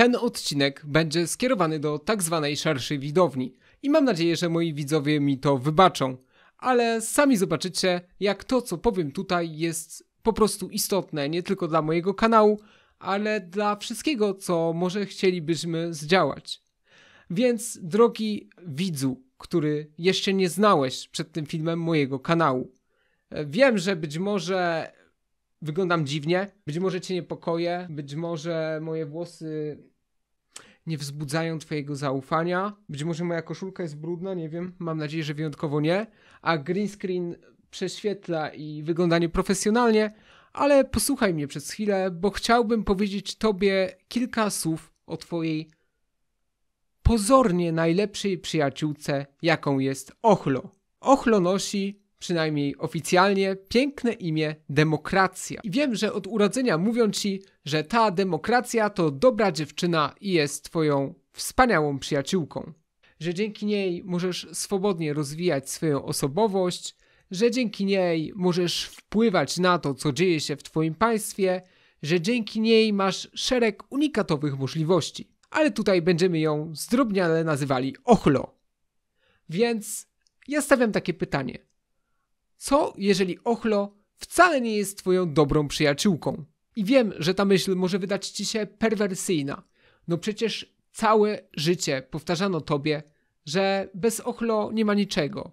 Ten odcinek będzie skierowany do tak zwanej szerszej widowni i mam nadzieję, że moi widzowie mi to wybaczą, ale sami zobaczycie, jak to, co powiem tutaj, jest po prostu istotne nie tylko dla mojego kanału, ale dla wszystkiego, co może chcielibyśmy zdziałać. Więc, drogi widzu, który jeszcze nie znałeś przed tym filmem mojego kanału, wiem, że być może wyglądam dziwnie, być może cię niepokoję, być może moje włosy nie wzbudzają twojego zaufania. Być może moja koszulka jest brudna, nie wiem, mam nadzieję, że wyjątkowo nie, a green screen prześwietla i wygląda nieprofesjonalnie, ale posłuchaj mnie przez chwilę, bo chciałbym powiedzieć tobie kilka słów o twojej pozornie najlepszej przyjaciółce, jaką jest Ochlo. Ochlo nosi przynajmniej oficjalnie, piękne imię demokracja. I wiem, że od urodzenia mówią ci, że ta demokracja to dobra dziewczyna i jest twoją wspaniałą przyjaciółką. Że dzięki niej możesz swobodnie rozwijać swoją osobowość, że dzięki niej możesz wpływać na to, co dzieje się w twoim państwie, że dzięki niej masz szereg unikatowych możliwości. Ale tutaj będziemy ją zdrobniale nazywali ochlo. Więc ja stawiam takie pytanie co jeżeli Ochlo wcale nie jest twoją dobrą przyjaciółką? I wiem, że ta myśl może wydać ci się perwersyjna. No przecież całe życie powtarzano tobie, że bez Ochlo nie ma niczego,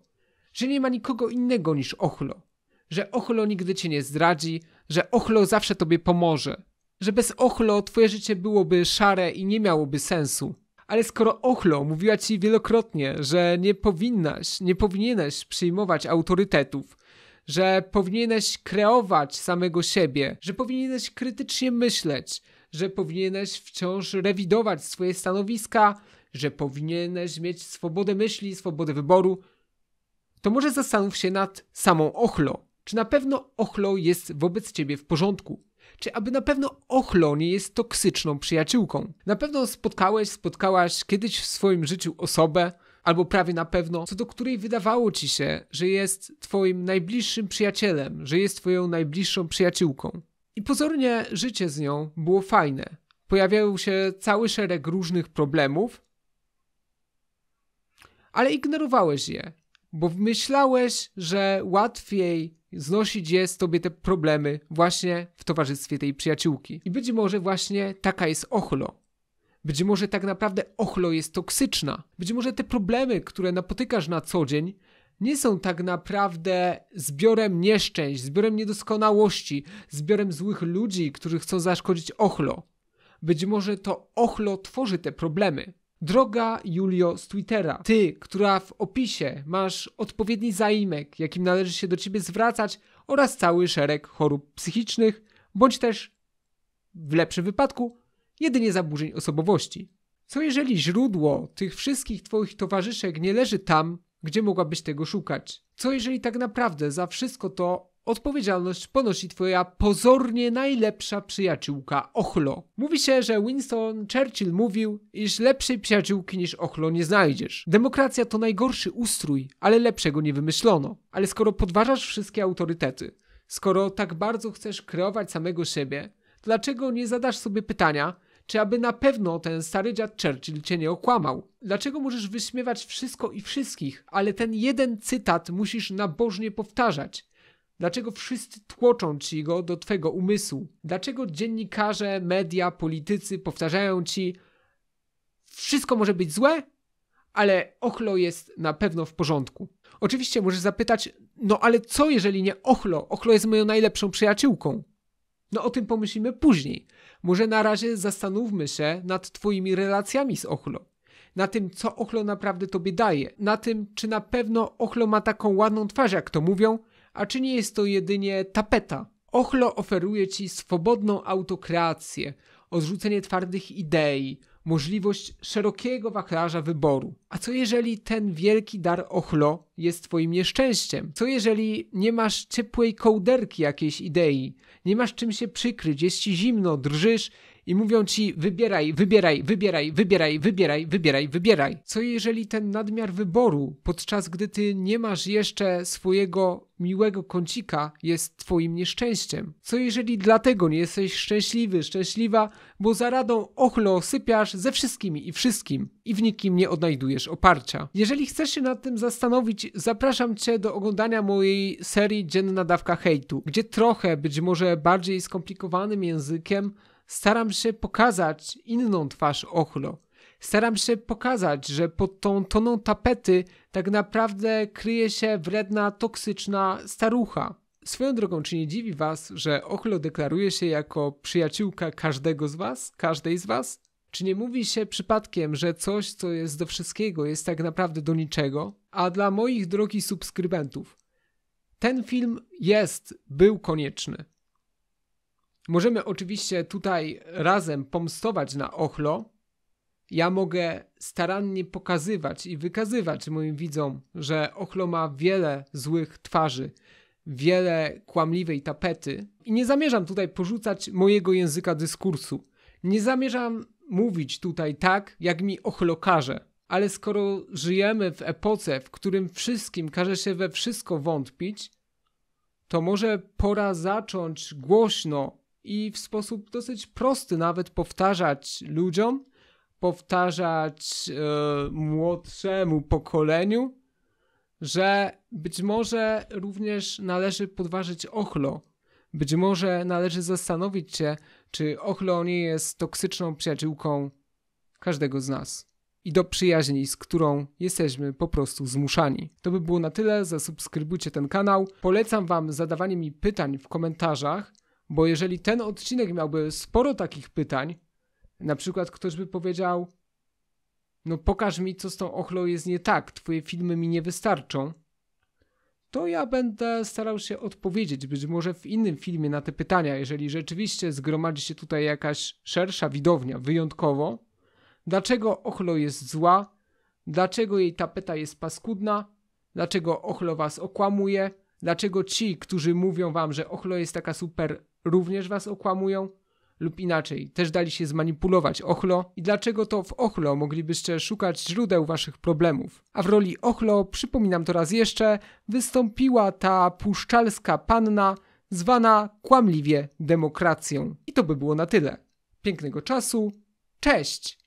że nie ma nikogo innego niż Ochlo, że Ochlo nigdy cię nie zdradzi, że Ochlo zawsze tobie pomoże, że bez Ochlo twoje życie byłoby szare i nie miałoby sensu ale skoro Ochlo mówiła ci wielokrotnie, że nie powinnaś, nie powinieneś przyjmować autorytetów, że powinieneś kreować samego siebie, że powinieneś krytycznie myśleć, że powinieneś wciąż rewidować swoje stanowiska, że powinieneś mieć swobodę myśli, swobodę wyboru, to może zastanów się nad samą Ochlo. Czy na pewno Ochlo jest wobec ciebie w porządku? czy aby na pewno ochlo nie jest toksyczną przyjaciółką. Na pewno spotkałeś, spotkałaś kiedyś w swoim życiu osobę, albo prawie na pewno, co do której wydawało ci się, że jest twoim najbliższym przyjacielem, że jest twoją najbliższą przyjaciółką. I pozornie życie z nią było fajne. Pojawiał się cały szereg różnych problemów, ale ignorowałeś je, bo myślałeś, że łatwiej znosić je z tobie te problemy właśnie w towarzystwie tej przyjaciółki. I być może właśnie taka jest ochlo. Być może tak naprawdę ochlo jest toksyczna. Być może te problemy, które napotykasz na co dzień, nie są tak naprawdę zbiorem nieszczęść, zbiorem niedoskonałości, zbiorem złych ludzi, którzy chcą zaszkodzić ochlo. Być może to ochlo tworzy te problemy. Droga Julio z Twittera, ty, która w opisie masz odpowiedni zaimek, jakim należy się do ciebie zwracać oraz cały szereg chorób psychicznych, bądź też, w lepszym wypadku, jedynie zaburzeń osobowości. Co jeżeli źródło tych wszystkich twoich towarzyszek nie leży tam, gdzie mogłabyś tego szukać? Co jeżeli tak naprawdę za wszystko to Odpowiedzialność ponosi twoja pozornie najlepsza przyjaciółka Ochlo. Mówi się, że Winston Churchill mówił, iż lepszej przyjaciółki niż Ochlo nie znajdziesz. Demokracja to najgorszy ustrój, ale lepszego nie wymyślono. Ale skoro podważasz wszystkie autorytety, skoro tak bardzo chcesz kreować samego siebie, dlaczego nie zadasz sobie pytania, czy aby na pewno ten stary dziad Churchill cię nie okłamał? Dlaczego możesz wyśmiewać wszystko i wszystkich, ale ten jeden cytat musisz nabożnie powtarzać? Dlaczego wszyscy tłoczą ci go do twojego umysłu? Dlaczego dziennikarze, media, politycy powtarzają ci, wszystko może być złe, ale ochlo jest na pewno w porządku? Oczywiście możesz zapytać, no ale co jeżeli nie ochlo? Ochlo jest moją najlepszą przyjaciółką. No o tym pomyślimy później. Może na razie zastanówmy się nad Twoimi relacjami z Ochlo. Na tym, co Ochlo naprawdę Tobie daje. Na tym, czy na pewno Ochlo ma taką ładną twarz, jak to mówią, a czy nie jest to jedynie tapeta? Ochlo oferuje ci swobodną autokreację, odrzucenie twardych idei, możliwość szerokiego wachlarza wyboru. A co jeżeli ten wielki dar ochlo jest twoim nieszczęściem? Co jeżeli nie masz ciepłej kołderki jakiejś idei? Nie masz czym się przykryć, jest ci zimno, drżysz i mówią ci wybieraj, wybieraj, wybieraj, wybieraj, wybieraj, wybieraj, wybieraj. Co jeżeli ten nadmiar wyboru, podczas gdy ty nie masz jeszcze swojego miłego kącika, jest twoim nieszczęściem? Co jeżeli dlatego nie jesteś szczęśliwy, szczęśliwa, bo za radą ochlo sypiasz ze wszystkimi i wszystkim i w nikim nie odnajdujesz oparcia? Jeżeli chcesz się nad tym zastanowić, zapraszam cię do oglądania mojej serii Dzienna Dawka Hejtu, gdzie trochę, być może bardziej skomplikowanym językiem, staram się pokazać inną twarz Ochlo. Staram się pokazać, że pod tą toną tapety tak naprawdę kryje się wredna, toksyczna starucha. Swoją drogą, czy nie dziwi was, że Ochlo deklaruje się jako przyjaciółka każdego z was, każdej z was? Czy nie mówi się przypadkiem, że coś, co jest do wszystkiego, jest tak naprawdę do niczego? A dla moich drogich subskrybentów, ten film jest, był konieczny. Możemy oczywiście tutaj razem pomstować na Ochlo. Ja mogę starannie pokazywać i wykazywać moim widzom, że Ochlo ma wiele złych twarzy, wiele kłamliwej tapety i nie zamierzam tutaj porzucać mojego języka dyskursu. Nie zamierzam mówić tutaj tak, jak mi Ochlo każe. Ale skoro żyjemy w epoce, w którym wszystkim każe się we wszystko wątpić, to może pora zacząć głośno i w sposób dosyć prosty nawet powtarzać ludziom, powtarzać e, młodszemu pokoleniu, że być może również należy podważyć ochlo. Być może należy zastanowić się, czy ochlo nie jest toksyczną przyjaciółką każdego z nas i do przyjaźni, z którą jesteśmy po prostu zmuszani. To by było na tyle. Zasubskrybujcie ten kanał. Polecam Wam zadawanie mi pytań w komentarzach. Bo jeżeli ten odcinek miałby sporo takich pytań, na przykład ktoś by powiedział: No, pokaż mi, co z tą ochlą jest nie tak, twoje filmy mi nie wystarczą. To ja będę starał się odpowiedzieć, być może w innym filmie na te pytania, jeżeli rzeczywiście zgromadzi się tutaj jakaś szersza widownia, wyjątkowo. Dlaczego ochlo jest zła? Dlaczego jej tapeta jest paskudna? Dlaczego ochlo was okłamuje? Dlaczego ci, którzy mówią wam, że ochlo jest taka super również was okłamują? Lub inaczej, też dali się zmanipulować Ochlo i dlaczego to w Ochlo moglibyście szukać źródeł waszych problemów? A w roli Ochlo, przypominam to raz jeszcze, wystąpiła ta puszczalska panna, zwana kłamliwie demokracją. I to by było na tyle. Pięknego czasu. Cześć!